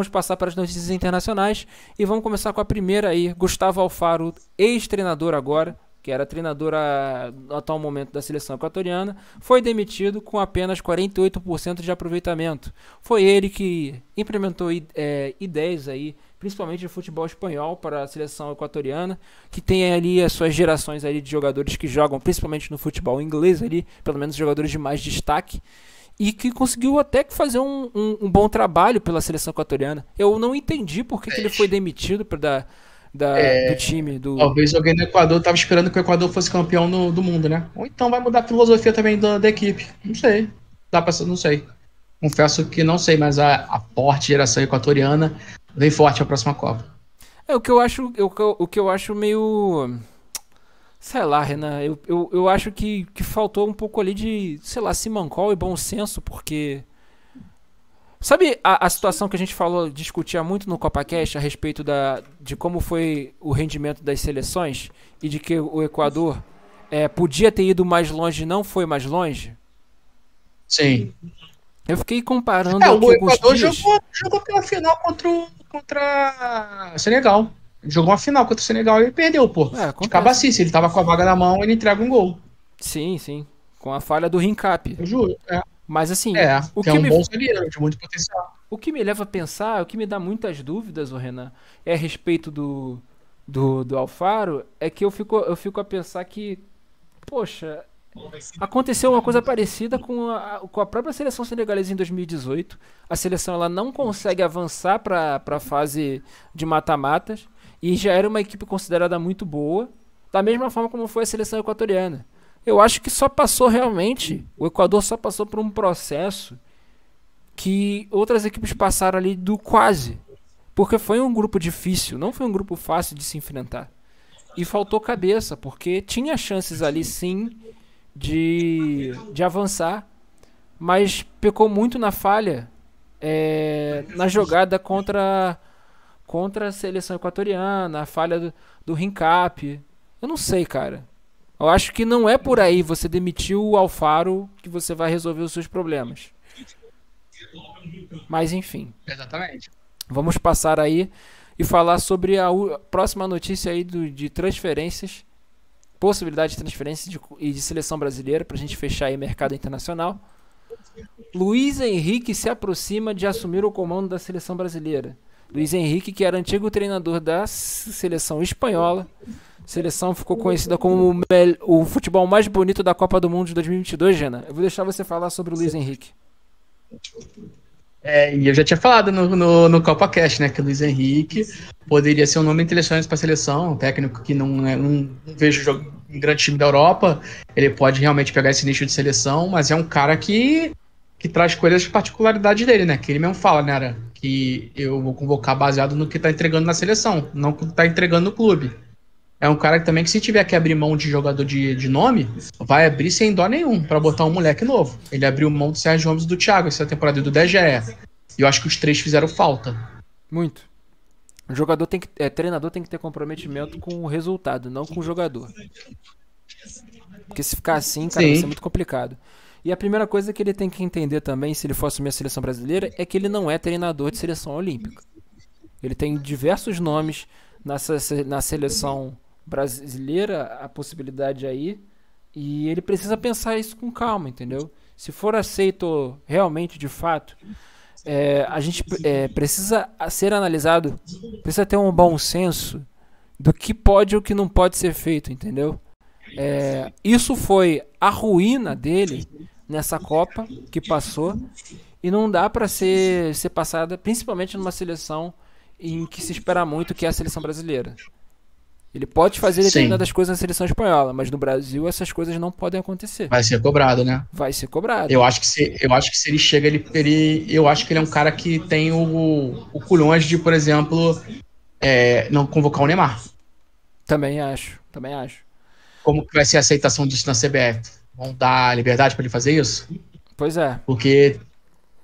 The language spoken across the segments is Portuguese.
Vamos passar para as notícias internacionais e vamos começar com a primeira aí. Gustavo Alfaro, ex-treinador agora, que era treinador a, atual momento da seleção equatoriana, foi demitido com apenas 48% de aproveitamento. Foi ele que implementou é, ideias aí, principalmente de futebol espanhol para a seleção equatoriana, que tem ali as suas gerações ali de jogadores que jogam principalmente no futebol inglês ali, pelo menos jogadores de mais destaque e que conseguiu até que fazer um, um, um bom trabalho pela seleção equatoriana. Eu não entendi por que, que ele foi demitido pra, da, da é, do time. Do... Talvez alguém do Equador estava esperando que o Equador fosse campeão no, do mundo, né? Ou então vai mudar a filosofia também da, da equipe. Não sei. Dá pra, não sei. Confesso que não sei, mas a, a forte geração equatoriana vem forte a próxima Copa. É o que eu acho, eu, o que eu acho meio Sei lá, Renan, eu, eu, eu acho que, que faltou um pouco ali de, sei lá, simancol e bom senso, porque. Sabe a, a situação que a gente falou, discutia muito no CopaCast a respeito da, de como foi o rendimento das seleções e de que o Equador é, podia ter ido mais longe não foi mais longe? Sim. Eu fiquei comparando. É, o Equador jogou, jogou pela final contra, contra Senegal jogou uma final contra o Senegal e ele perdeu, pô. É, de cabacice, se ele tava com a vaga na mão, ele entrega um gol. Sim, sim. Com a falha do Rincap. Eu juro, é. Mas assim, é, o que, é um me... bom zagueiro de muito potencial. O que me leva a pensar, o que me dá muitas dúvidas, o Renan, é a respeito do, do, do Alfaro, é que eu fico, eu fico a pensar que, poxa, Aconteceu uma coisa parecida com a, com a própria seleção senegalesa em 2018. A seleção ela não consegue avançar para a fase de mata-matas. E já era uma equipe considerada muito boa, da mesma forma como foi a seleção equatoriana. Eu acho que só passou realmente, o Equador só passou por um processo que outras equipes passaram ali do quase. Porque foi um grupo difícil, não foi um grupo fácil de se enfrentar. E faltou cabeça, porque tinha chances ali sim de, de avançar, mas pecou muito na falha é, na jogada contra contra a seleção equatoriana, a falha do, do Rincap. Eu não sei, cara. Eu acho que não é por aí você demitiu o Alfaro que você vai resolver os seus problemas. Mas enfim. Exatamente. Vamos passar aí e falar sobre a próxima notícia aí do, de transferências, possibilidade de transferência de, e de seleção brasileira para a gente fechar aí mercado internacional. Luiz Henrique se aproxima de assumir o comando da seleção brasileira. Luiz Henrique, que era antigo treinador da seleção espanhola. A seleção ficou conhecida como o, o, futebol mais bonito da Copa do Mundo de 2022, Jana. Eu vou deixar você falar sobre o Luiz Henrique. É, e eu já tinha falado no, no, no CopaCast, né, que o Luiz Henrique poderia ser um nome interessante para a seleção, um técnico que não, é, não vejo jogo, um grande time da Europa, ele pode realmente pegar esse nicho de seleção, mas é um cara que, que traz coisas de particularidade dele, né, que ele mesmo fala, né, era, que eu vou convocar baseado no que está entregando na seleção, não no que está entregando no clube. É um cara que também que se tiver que abrir mão de jogador de, de nome, vai abrir sem dó nenhum para botar um moleque novo. Ele abriu mão do Sérgio Gomes e do Thiago essa temporada do DGE. E eu acho que os três fizeram falta. Muito. O jogador tem que, é, treinador tem que ter comprometimento com o resultado, não com o jogador. Porque se ficar assim, cara, Sim. vai ser muito complicado. E a primeira coisa que ele tem que entender também, se ele for assumir a seleção brasileira, é que ele não é treinador de seleção olímpica. Ele tem diversos nomes nessa, na seleção brasileira, a possibilidade aí, e ele precisa pensar isso com calma, entendeu? Se for aceito realmente, de fato, é, a gente é, precisa ser analisado, precisa ter um bom senso do que pode e o que não pode ser feito, entendeu? É, isso foi a ruína dele nessa Copa que passou e não dá para ser, ser passada, principalmente numa seleção em que se espera muito, que é a seleção brasileira. Ele pode fazer determinadas Sim. coisas na seleção espanhola, mas no Brasil essas coisas não podem acontecer. Vai ser cobrado, né? Vai ser cobrado. Eu acho que se, eu acho que se ele chega, ele, ele eu acho que ele é um cara que tem o, o culhões de, por exemplo, é, não convocar o Neymar. Também acho, também acho como que vai ser a aceitação disso na CBF? Vão dar liberdade para ele fazer isso? Pois é. Porque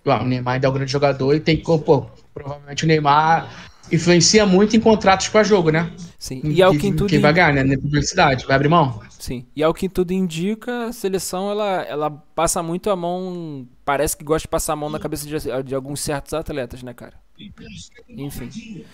o Neymar ainda é um grande jogador e tem que. Pô, provavelmente o Neymar influencia muito em contratos para jogo, né? Sim, e ao que, que tudo. Quem vai ganhar, né? Na publicidade, vai abrir mão? Sim, e o que tudo indica, a seleção ela, ela passa muito a mão. Parece que gosta de passar a mão na cabeça de, de alguns certos atletas, né, cara? Enfim.